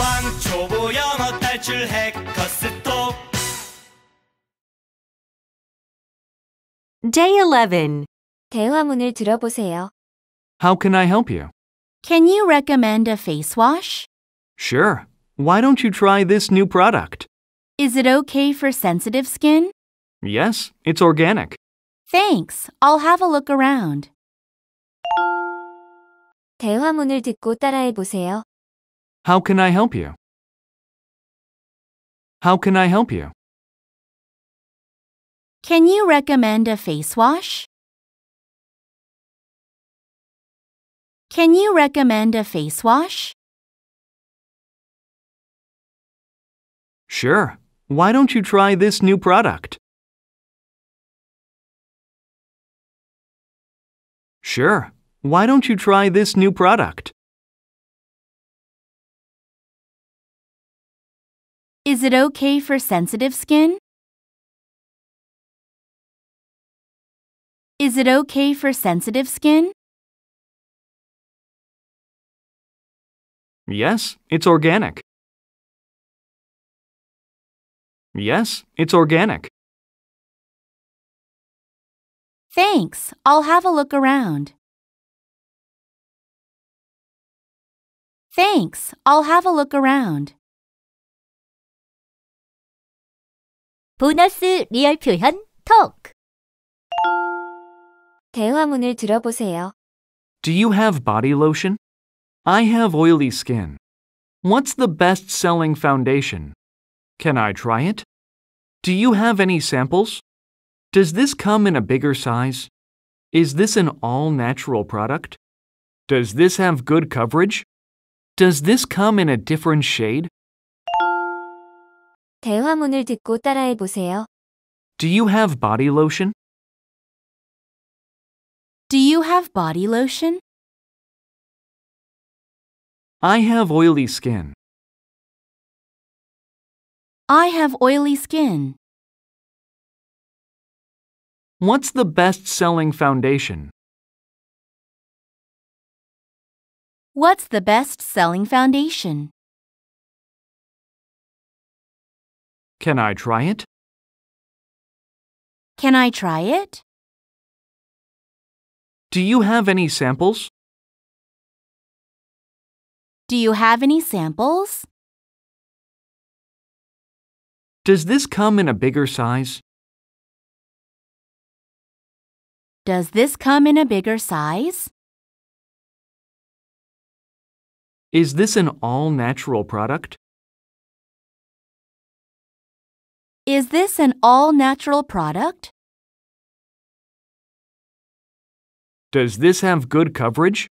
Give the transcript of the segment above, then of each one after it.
왕 초보 영어 탈출 해커스톡 Day 11 대화문을 들어보세요. How can I help you? Can you recommend a face wash? Sure. Why don't you try this new product? Is it okay for sensitive skin? Yes, it's organic. Thanks. I'll have a look around. 대화문을 듣고 따라해 보세요. How can I help you? How can I help you? Can you recommend a face wash? Can you recommend a face wash? Sure. Why don't you try this new product? Sure. Why don't you try this new product? Is it okay for sensitive skin? Is it okay for sensitive skin? Yes, it's organic. Yes, it's organic. Thanks. I'll have a look around. Thanks. I'll have a look around. 보너스 리얼 표현 토크 대화문을 들어보세요. Do you have body lotion? I have oily skin. What's the best selling foundation? Can I try it? Do you have any samples? Does this come in a bigger size? Is this an all natural product? Does this have good coverage? Does this come in a different shade? 대화문을 듣고 따라해 보세요. Do you have body lotion? Do you have body lotion? I have oily skin. I have oily skin. What's the best selling foundation? What's the best selling foundation? Can I try it? Can I try it? Do you have any samples? Do you have any samples? Does this come in a bigger size? Does this come in a bigger size? Is this an all natural product? Is this an all natural product? Does this have good coverage?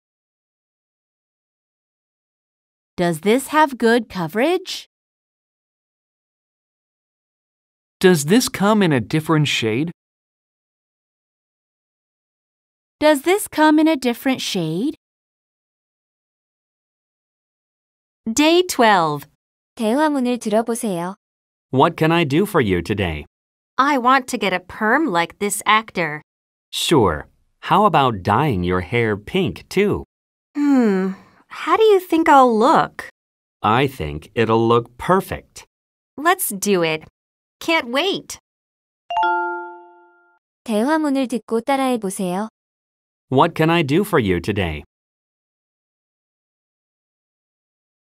Does this have good coverage? Does this come in a different shade? Does this come in a different shade? Day 12. 대화문을 들어보세요. What can I do for you today? I want to get a perm like this actor. Sure. How about dyeing your hair pink, too? Hmm. How do you think I'll look? I think it'll look perfect. Let's do it. Can't wait. 대화문을 듣고 따라해 보세요. What can I do for you today?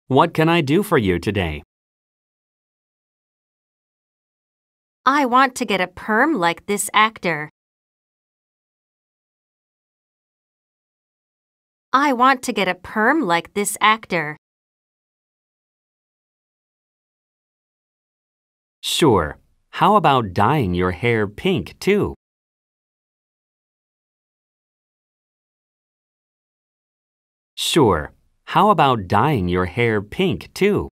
What can I do for you today? I want to get a perm like this actor. I want to get a perm like this actor. Sure. How about dyeing your hair pink, too? Sure. How about dyeing your hair pink, too?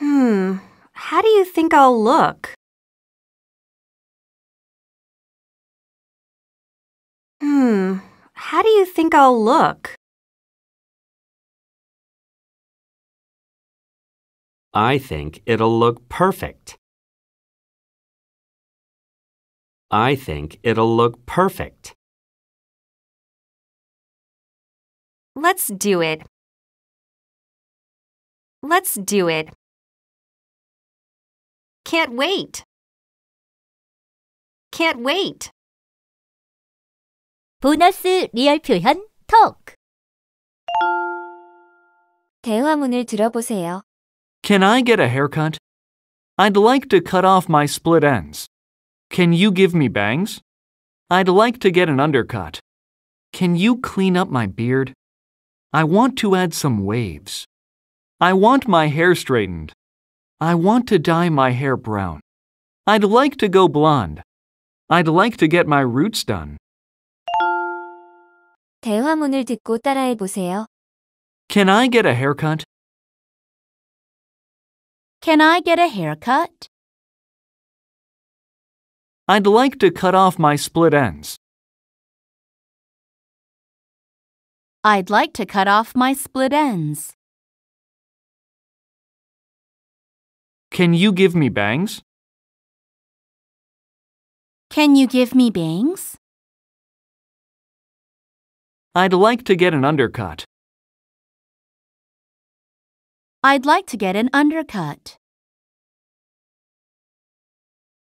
Hmm, how do you think I'll look? Hmm, how do you think I'll look? I think it'll look perfect. I think it'll look perfect. Let's do it. Let's do it. Can't wait. Can't wait. 보너스 리얼 표현 talk. 대화문을 들어보세요. Can I get a haircut? I'd like to cut off my split ends. Can you give me bangs? I'd like to get an undercut. Can you clean up my beard? I want to add some waves. I want my hair straightened. I want to dye my hair brown. I'd like to go blonde. I'd like to get my roots done. 대화문을 듣고 따라해 보세요. Can I get a haircut? Can I get a haircut? I'd like to cut off my split ends. I'd like to cut off my split ends. Can you give me bangs? Can you give me bangs? I'd like to get an undercut. I'd like to get an undercut.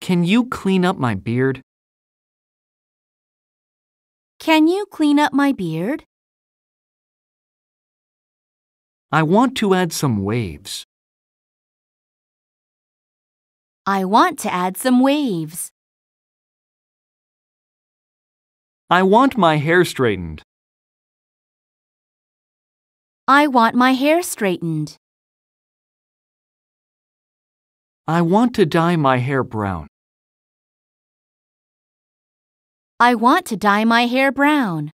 Can you clean up my beard? Can you clean up my beard? I want to add some waves. I want to add some waves. I want my hair straightened. I want my hair straightened. I want to dye my hair brown. I want to dye my hair brown.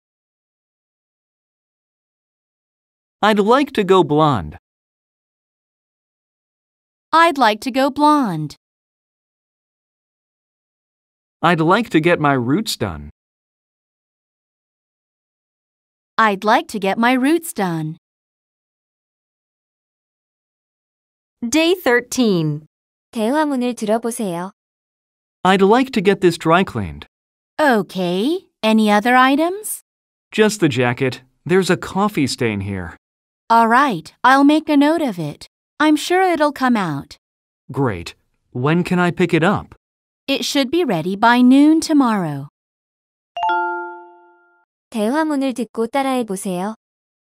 I'd like to go blonde. I'd like to go blonde. I'd like to get my roots done. I'd like to get my roots done. Day 13. 대화문을 들어보세요. I'd like to get this dry cleaned. Okay. Any other items? Just the jacket. There's a coffee stain here. All right. I'll make a note of it. I'm sure it'll come out. Great. When can I pick it up? It should be ready by noon tomorrow. 대화문을 듣고 따라해 보세요.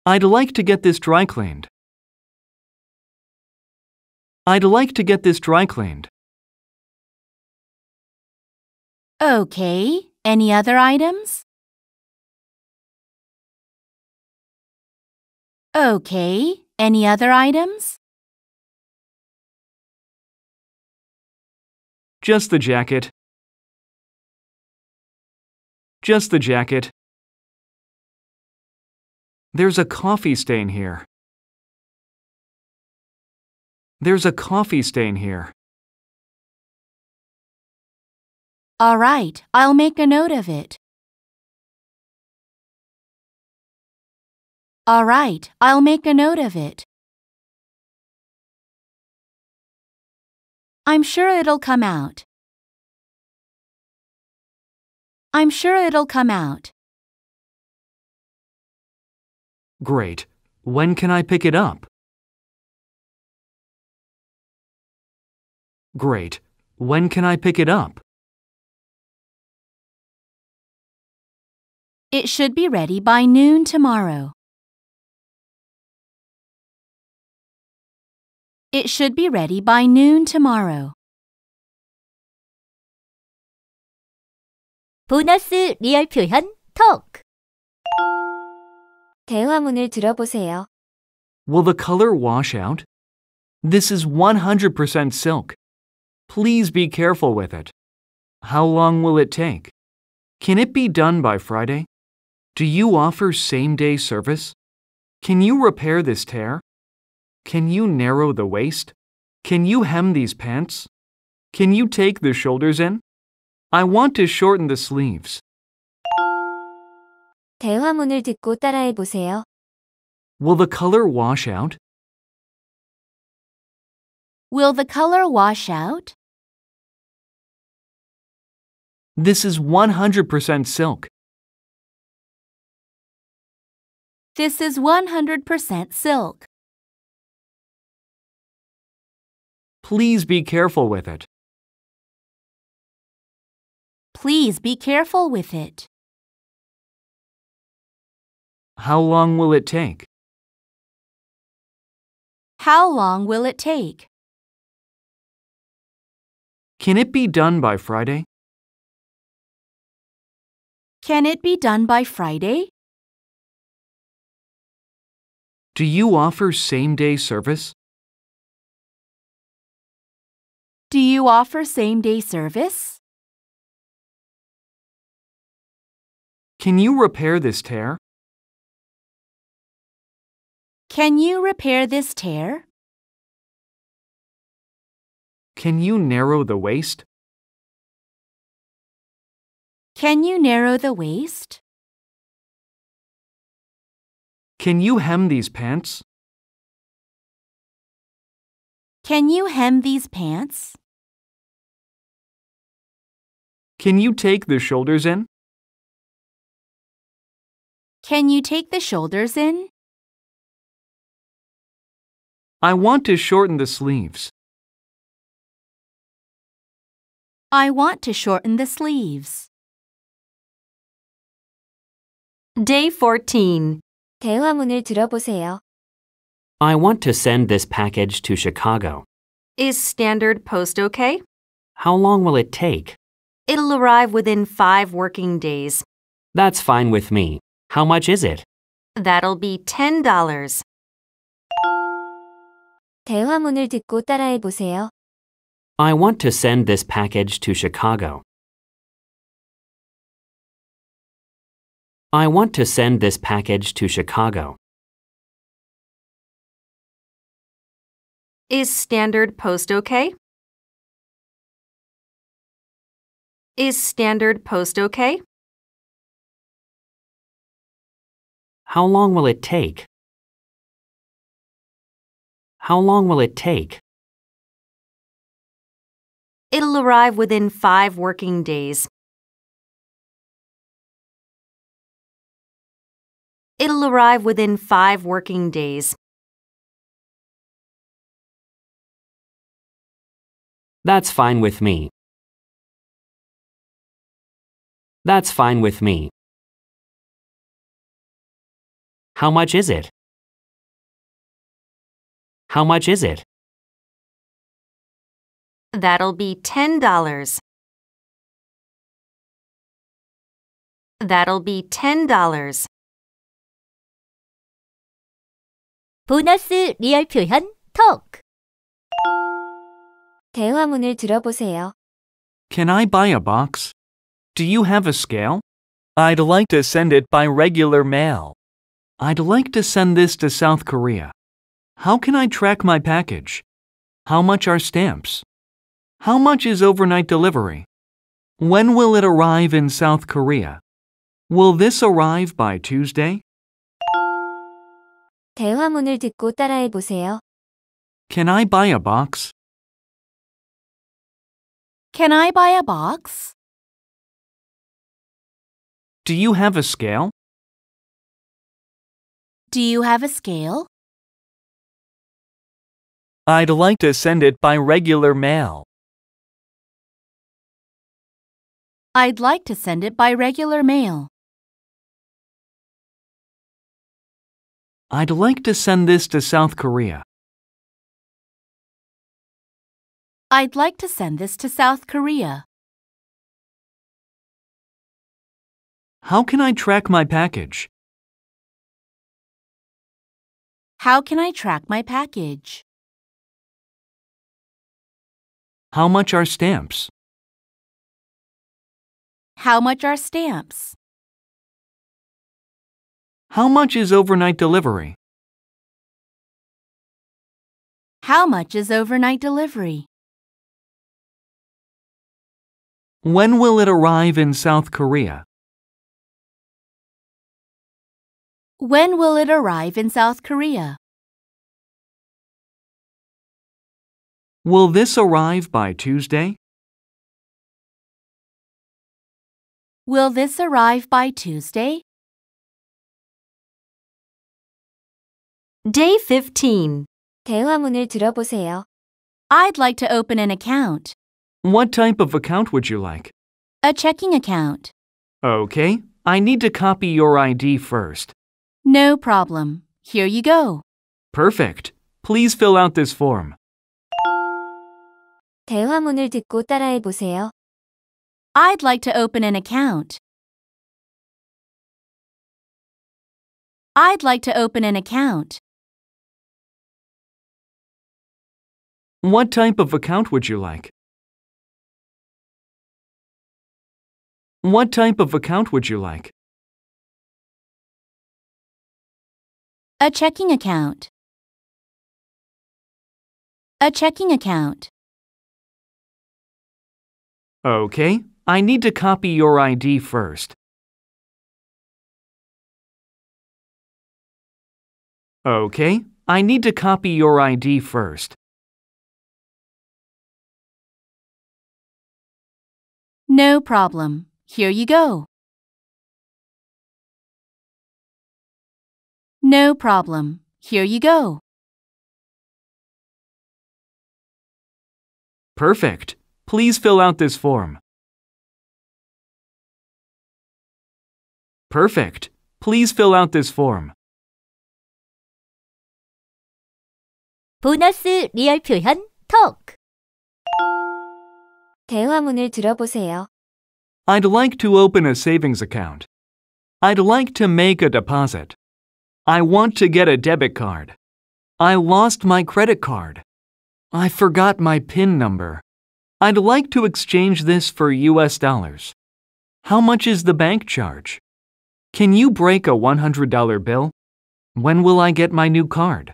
I'd like to get this dry cleaned. I'd like to get this dry cleaned. Okay, any other items? Okay, any other items? Just the jacket. Just the jacket. There's a coffee stain here. There's a coffee stain here. All right, I'll make a note of it. All right, I'll make a note of it. I'm sure it'll come out. I'm sure it'll come out. Great. When can I pick it up? Great. When can I pick it up? It should be ready by noon tomorrow. It should be ready by noon tomorrow. 보너스 리얼 표현 TALK 대화문을 들어보세요. Will the color wash out? This is 100% silk. Please be careful with it. How long will it take? Can it be done by Friday? Do you offer same-day service? Can you repair this tear? Can you narrow the waist? Can you hem these pants? Can you take the shoulders in? I want to shorten the sleeves. 대화문을 듣고 따라해 보세요. Will the color wash out? Will the color wash out? This is 100% silk. This is 100% silk. Please be careful with it. Please be careful with it. How long will it take? How long will it take? Can it be done by Friday? Can it be done by Friday? Do you offer same-day service? Do you offer same day service? Can you repair this tear? Can you repair this tear? Can you narrow the waist? Can you narrow the waist? Can you hem these pants? Can you hem these pants? Can you take the shoulders in? Can you take the shoulders in? I want to shorten the sleeves. I want to shorten the sleeves. Day 14. 대화문을 들어보세요. I want to send this package to Chicago. Is standard post okay? How long will it take? It'll arrive within five working days. That's fine with me. How much is it? That'll be $10. 대화문을 듣고 따라해 보세요. I want to send this package to Chicago. I want to send this package to Chicago. Is standard post okay? Is standard post okay? How long will it take? How long will it take? It'll arrive within five working days. It'll arrive within five working days. That's fine with me. That's fine with me. How much is it? How much is it? That'll be $10. That'll be $10. 보너스 리얼 표현 TALK 대화문을 들어보세요. Can I buy a box? Do you have a scale? I'd like to send it by regular mail. I'd like to send this to South Korea. How can I track my package? How much are stamps? How much is overnight delivery? When will it arrive in South Korea? Will this arrive by Tuesday? 대화문을 듣고 따라해 보세요. Can I buy a box? Can I buy a box? Do you have a scale? Do you have a scale? I'd like to send it by regular mail. I'd like to send it by regular mail. I'd like to send this to South Korea. I'd like to send this to South Korea. How can I track my package? How can I track my package? How much are stamps? How much are stamps? How much is overnight delivery? How much is overnight delivery? When will it arrive in South Korea? When will it arrive in South Korea? Will this arrive by Tuesday? Will this arrive by Tuesday? Day 15. 대화문을 들어보세요. I'd like to open an account. What type of account would you like? A checking account. Okay, I need to copy your ID first. No problem. Here you go. Perfect. Please fill out this form. 대화문을 듣고 따라해 보세요. I'd like to open an account. I'd like to open an account. What type of account would you like? What type of account would you like? A checking account. A checking account. Okay, I need to copy your ID first. Okay, I need to copy your ID first. No problem. Here you go. No problem. Here you go. Perfect. Please fill out this form. Perfect. Please fill out this form. 보너스 리얼 표현 톡 대화문을 들어보세요. I'd like to open a savings account. I'd like to make a deposit. I want to get a debit card. I lost my credit card. I forgot my PIN number. I'd like to exchange this for US dollars. How much is the bank charge? Can you break a $100 bill? When will I get my new card?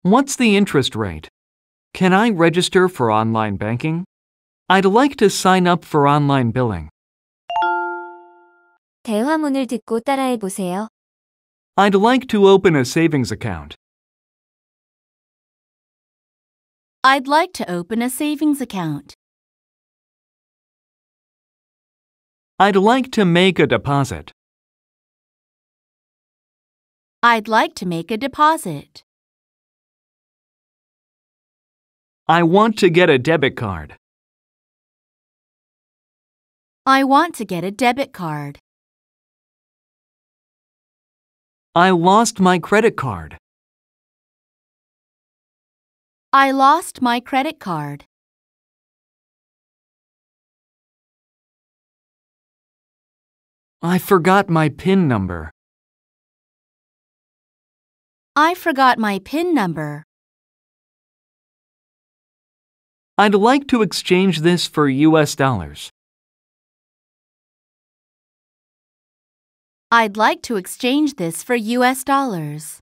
What's the interest rate? Can I register for online banking? I'd like to sign up for online billing. 대화문을 듣고 따라해 보세요. I'd like to open a savings account. I'd like to open a savings account. I'd like to make a deposit. I'd like to make a deposit. I want to get a debit card. I want to get a debit card. I lost my credit card. I lost my credit card. I forgot my PIN number. I forgot my PIN number. I'd like to exchange this for US dollars. I'd like to exchange this for US dollars.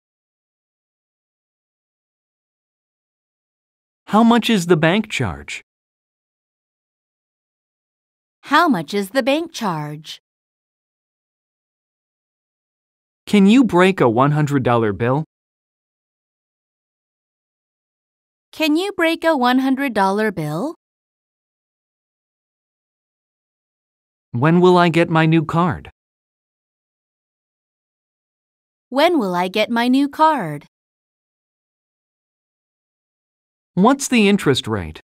How much is the bank charge? How much is the bank charge? Can you break a $100 bill? Can you break a $100 bill? When will I get my new card? When will I get my new card? What's the interest rate?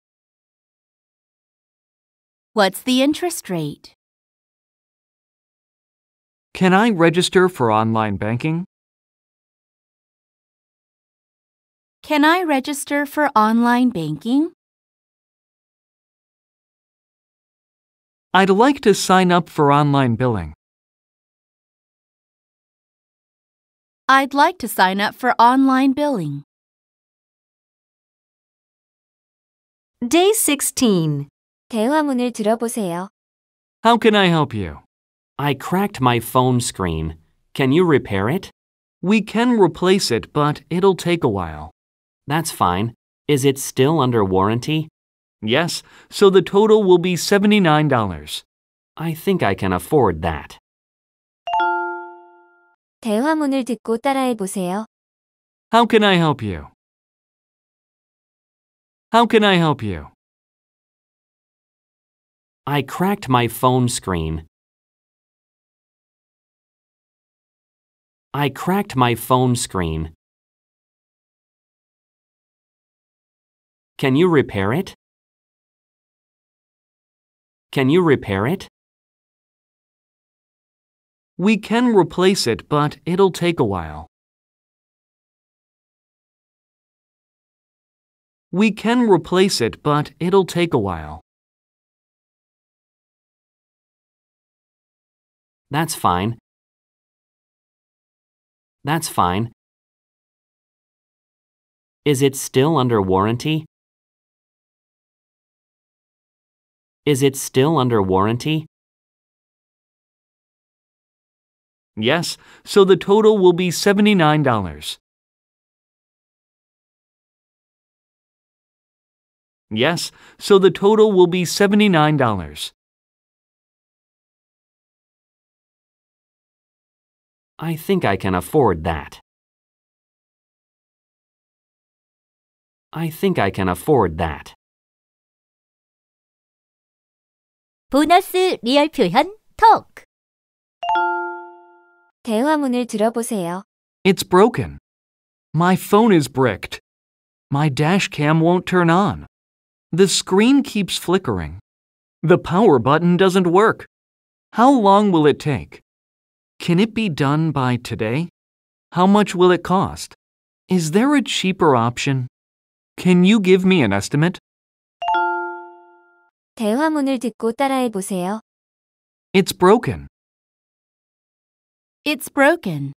What's the interest rate? Can I register for online banking? Can I register for online banking? I'd like to sign up for online billing. I'd like to sign up for online billing. Day 16. 대화문을 들어보세요. How can I help you? I cracked my phone screen. Can you repair it? We can replace it, but it'll take a while. That's fine. Is it still under warranty? Yes, so the total will be $79. I think I can afford that. 대화문을 듣고 따라해 보세요. How can I help you? How can I help you? I cracked my phone screen. I cracked my phone screen. Can you repair it? Can you repair it? We can replace it, but it'll take a while. We can replace it, but it'll take a while. That's fine. That's fine. Is it still under warranty? Is it still under warranty? Yes, so the total will be $79. Yes, so the total will be $79. I think I can afford that. I think I can afford that. 보너스 리얼 표현 TALK 대화문을 들어보세요. It's broken. My phone is bricked. My dash cam won't turn on. The screen keeps flickering. The power button doesn't work. How long will it take? Can it be done by today? How much will it cost? Is there a cheaper option? Can you give me an estimate? 대화문을 듣고 따라해 보세요. It's broken. It's broken.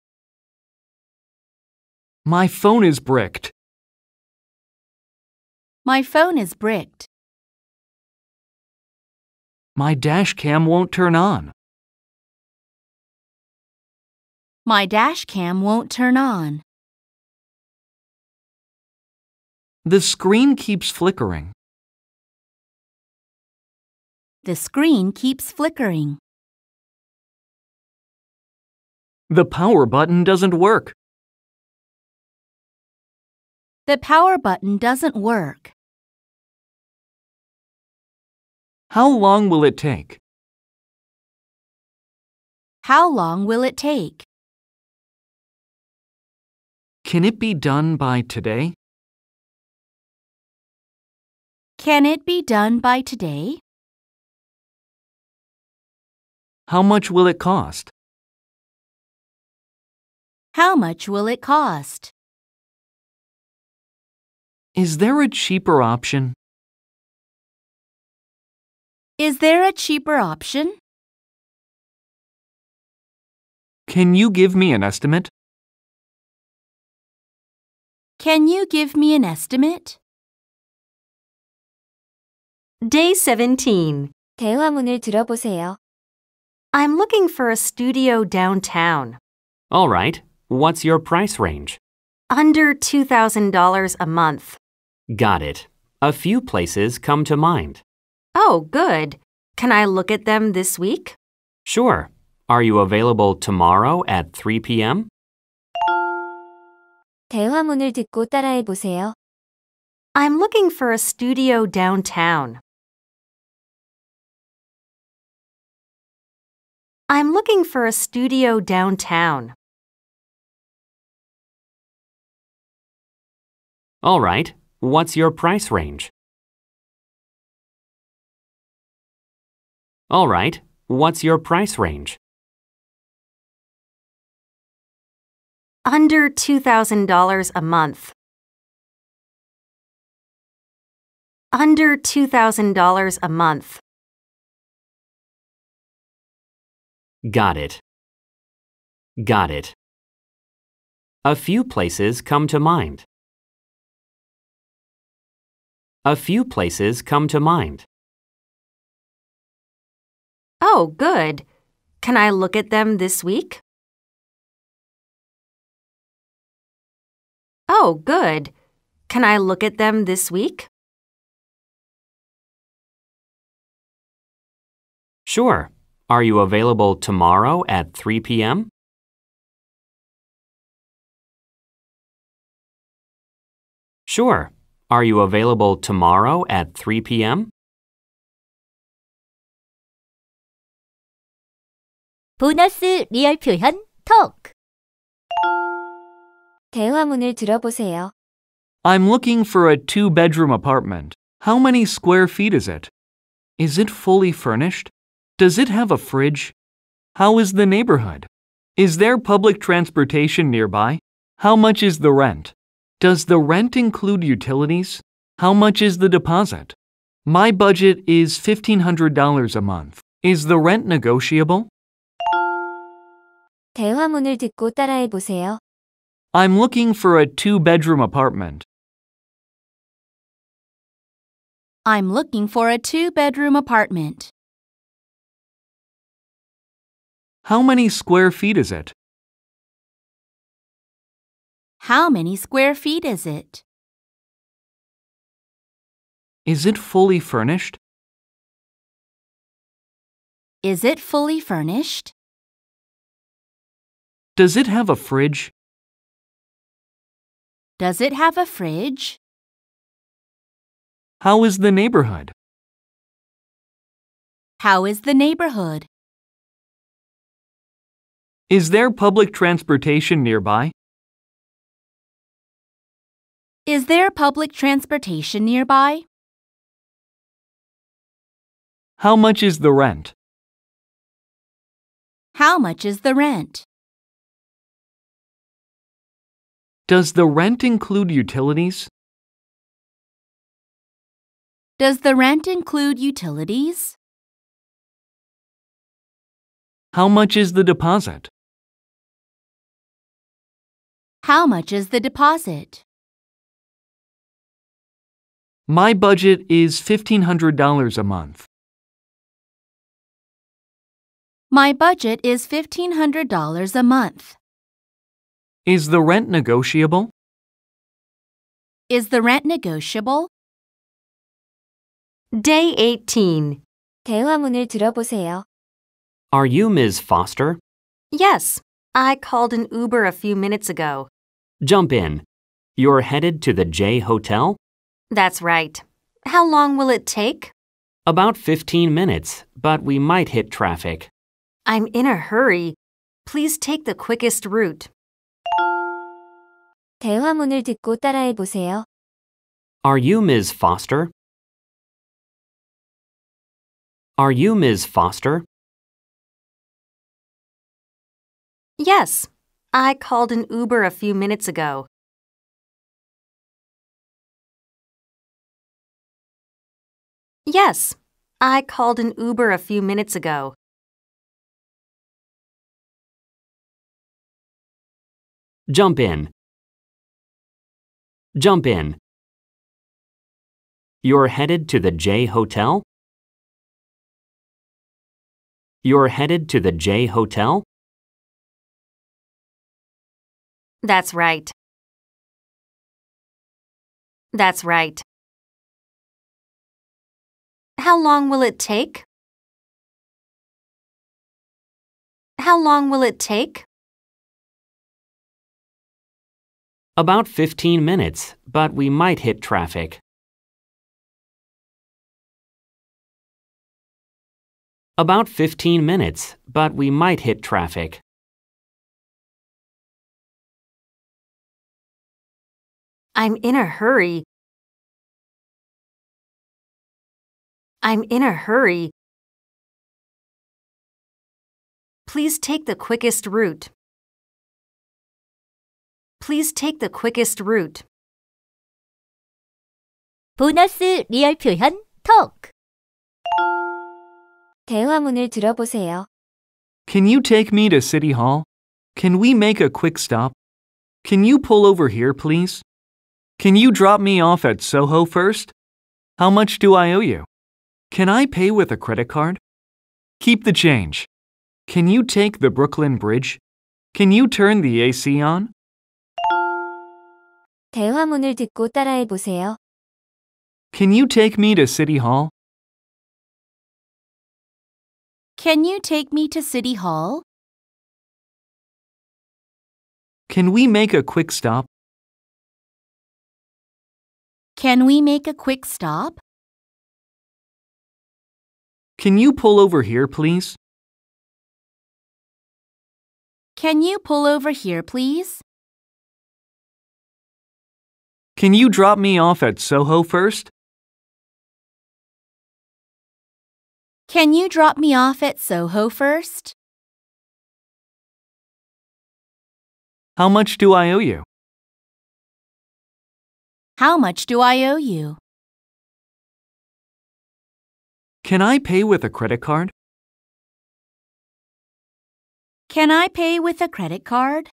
My phone is bricked. My phone is bricked. My dash cam won't turn on. My dash cam won't turn on. The screen keeps flickering. The screen keeps flickering. The power button doesn't work. The power button doesn't work. How long will it take? How long will it take? Can it be done by today? Can it be done by today? How much will it cost? How much will it cost? Is there a cheaper option? Is there a cheaper option? Can you give me an estimate? Can you give me an estimate? Day 17. 들어보세요 들어보세요. I'm looking for a studio downtown. All right. What's your price range? Under $2,000 a month. Got it. A few places come to mind. Oh, good. Can I look at them this week? Sure. Are you available tomorrow at 3 p.m.? 대화문을 듣고 따라해 보세요. I'm looking for a studio downtown. I'm looking for a studio downtown. All right, what's your price range? All right, what's your price range? Under $2,000 a month. Under $2,000 a month. Got it. Got it. A few places come to mind. A few places come to mind. Oh, good. Can I look at them this week? Oh, good. Can I look at them this week? Sure. Are you available tomorrow at 3 p.m.? Sure. Are you available tomorrow at 3 p.m.? Bonus 리얼 리얼 talk. 토크 대화문을 들어보세요. I'm looking for a two-bedroom apartment. How many square feet is it? Is it fully furnished? Does it have a fridge? How is the neighborhood? Is there public transportation nearby? How much is the rent? Does the rent include utilities? How much is the deposit? My budget is $1,500 a month. Is the rent negotiable? 대화문을 듣고 따라해 보세요. I'm looking for a two-bedroom apartment. I'm looking for a two-bedroom apartment. How many square feet is it? How many square feet is it? Is it fully furnished? Is it fully furnished? Does it have a fridge? Does it have a fridge? How is the neighborhood? How is the neighborhood? Is there public transportation nearby? Is there public transportation nearby? How much is the rent? How much is the rent? Does the rent include utilities? Does the rent include utilities? How much is the deposit? How much is the deposit? My budget is $1,500 a month. My budget is $1,500 a month. Is the rent negotiable? Is the rent negotiable? Day 18. 대화문을 들어보세요. Are you Ms. Foster? Yes. I called an Uber a few minutes ago. Jump in. You're headed to the J Hotel? That's right. How long will it take? About 15 minutes, but we might hit traffic. I'm in a hurry. Please take the quickest route. 대화문을 듣고 따라해 보세요. Are you Ms. Foster? Are you Ms. Foster? Yes. I called an Uber a few minutes ago. Yes, I called an Uber a few minutes ago. Jump in. Jump in. You're headed to the J Hotel? You're headed to the J Hotel? That's right. That's right. How long will it take? How long will it take? About 15 minutes, but we might hit traffic. About 15 minutes, but we might hit traffic. I'm in a hurry. I'm in a hurry. Please take the quickest route. Please take the quickest route. 보너스 리얼 표현 talk. 대화문을 들어보세요. Can you take me to City Hall? Can we make a quick stop? Can you pull over here, please? Can you drop me off at Soho first? How much do I owe you? Can I pay with a credit card? Keep the change. Can you take the Brooklyn Bridge? Can you turn the AC on? 대화문을 듣고 따라해 보세요. Can you take me to City Hall? Can you take me to City Hall? Can we make a quick stop? Can we make a quick stop? Can you pull over here, please? Can you pull over here, please? Can you drop me off at Soho first? Can you drop me off at Soho first? How much do I owe you? How much do I owe you? Can I pay with a credit card? Can I pay with a credit card?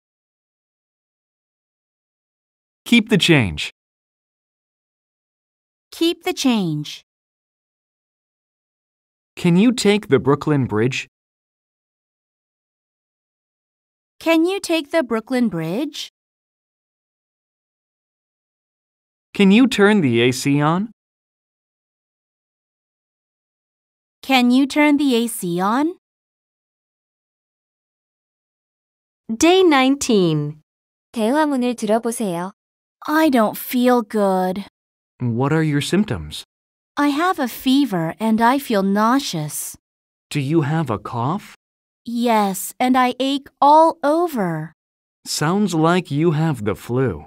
Keep the change. Keep the change. Can you take the Brooklyn Bridge? Can you take the Brooklyn Bridge? Can you turn the AC on? Can you turn the AC on? Day 19. 대화문을 들어보세요. I don't feel good. What are your symptoms? I have a fever and I feel nauseous. Do you have a cough? Yes, and I ache all over. Sounds like you have the flu.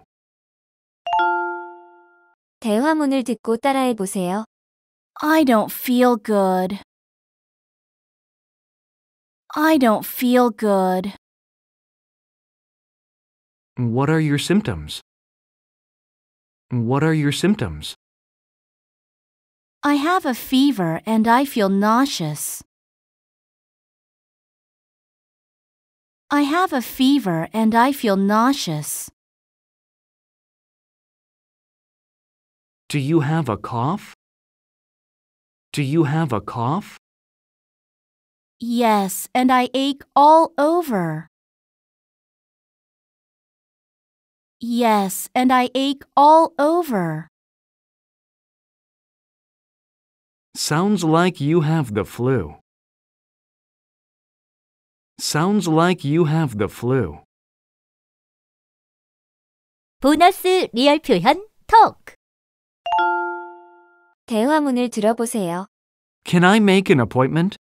대화문을 듣고 따라해 보세요. I don't feel good. I don't feel good. What are your symptoms? What are your symptoms? I have a fever and I feel nauseous. I have a fever and I feel nauseous. Do you have a cough? Do you have a cough? Yes, and I ache all over. Yes, and I ache all over. Sounds like you have the flu. Sounds like you have the flu. 보너스 리얼 표현 토크 대화문을 들어보세요. Can I make an appointment?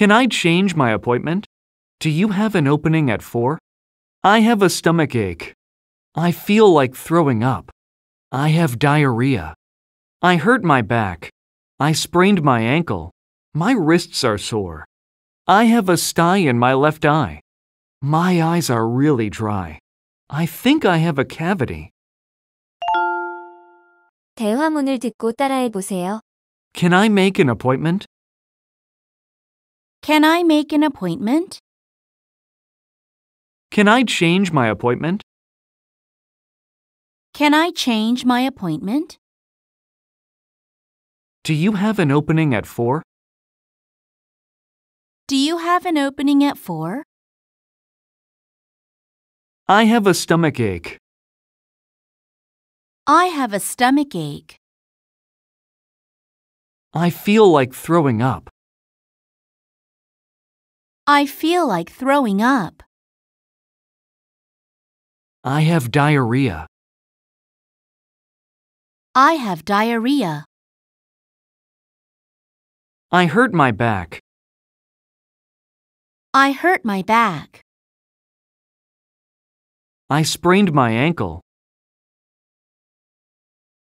Can I change my appointment? Do you have an opening at 4? I have a stomach ache. I feel like throwing up. I have diarrhea. I hurt my back. I sprained my ankle. My wrists are sore. I have a sty in my left eye. My eyes are really dry. I think I have a cavity. 대화문을 듣고 따라해 보세요. Can I make an appointment? Can I make an appointment? Can I change my appointment? Can I change my appointment? Do you have an opening at 4? Do you have an opening at 4? I have a stomach ache. I have a stomach ache. I feel like throwing up. I feel like throwing up. I have diarrhea. I have diarrhea. I hurt my back. I hurt my back. I sprained my ankle.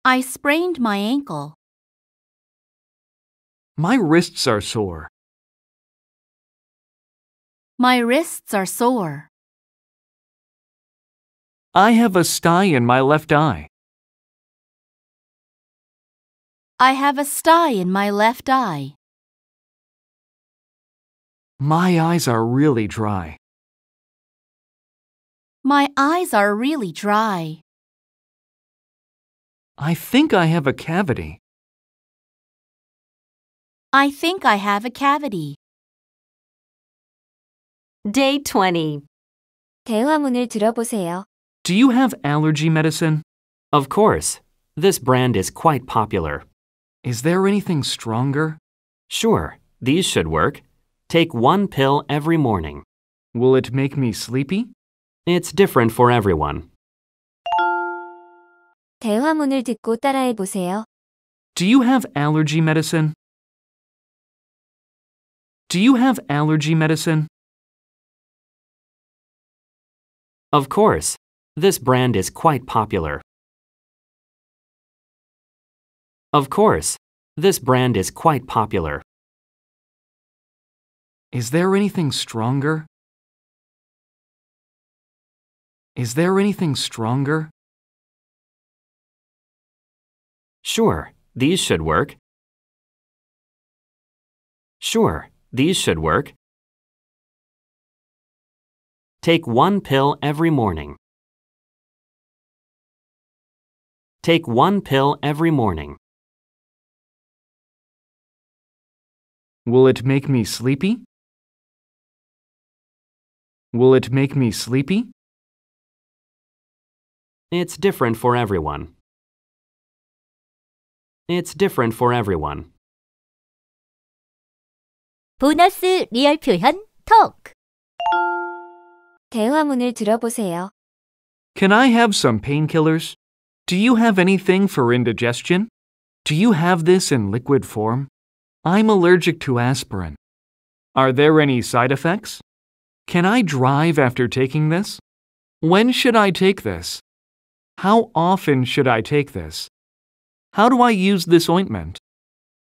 I sprained my ankle. My wrists are sore. My wrists are sore. I have a sty in my left eye. I have a sty in my left eye. My eyes are really dry. My eyes are really dry. I think I have a cavity. I think I have a cavity. Day 20. 대화문을 들어보세요. Do you have allergy medicine? Of course. This brand is quite popular. Is there anything stronger? Sure, these should work. Take one pill every morning. Will it make me sleepy? It's different for everyone. 대화문을 듣고 따라해 보세요. Do you have allergy medicine? Do you have allergy medicine? Of course, this brand is quite popular. Of course, this brand is quite popular. Is there anything stronger? Is there anything stronger? Sure, these should work. Sure, these should work. Take one pill every morning. Take one pill every morning. Will it make me sleepy? Will it make me sleepy? It's different for everyone. It's different for everyone. Bonus 리얼 표현 talk. 대화문을 들어보세요. Can I have some painkillers? Do you have anything for indigestion? Do you have this in liquid form? I'm allergic to aspirin. Are there any side effects? Can I drive after taking this? When should I take this? How often should I take this? How do I use this ointment?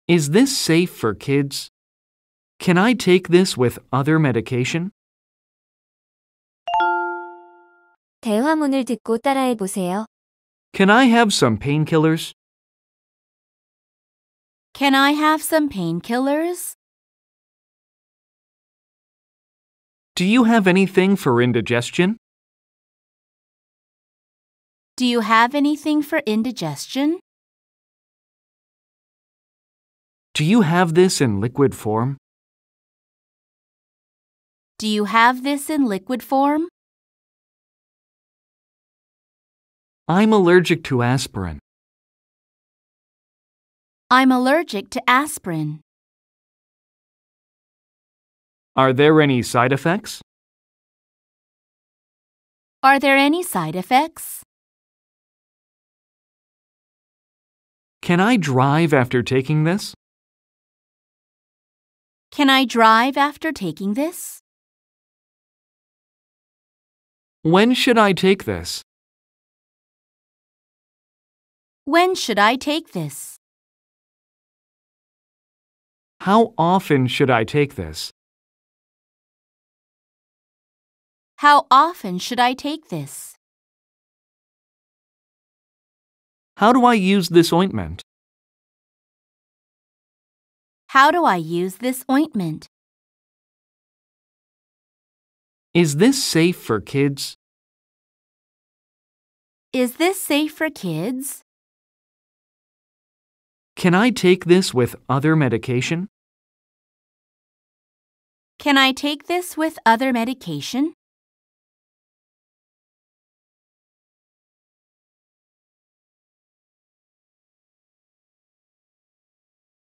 Is this safe for kids? Can I take this with other medication? 대화문을 듣고 따라해 보세요. Can I have some painkillers? Can I have some painkillers? Do you have anything for indigestion? Do you have anything for indigestion? Do you have this in liquid form? Do you have this in liquid form? I'm allergic to aspirin. I'm allergic to aspirin. Are there any side effects? Are there any side effects? Can I drive after taking this? Can I drive after taking this? When should I take this? When should I take this? How often should I take this? How often should I take this? How do I use this ointment? How do I use this ointment? Is this safe for kids? Is this safe for kids? Can I take this with other medication? Can I take this with other medication?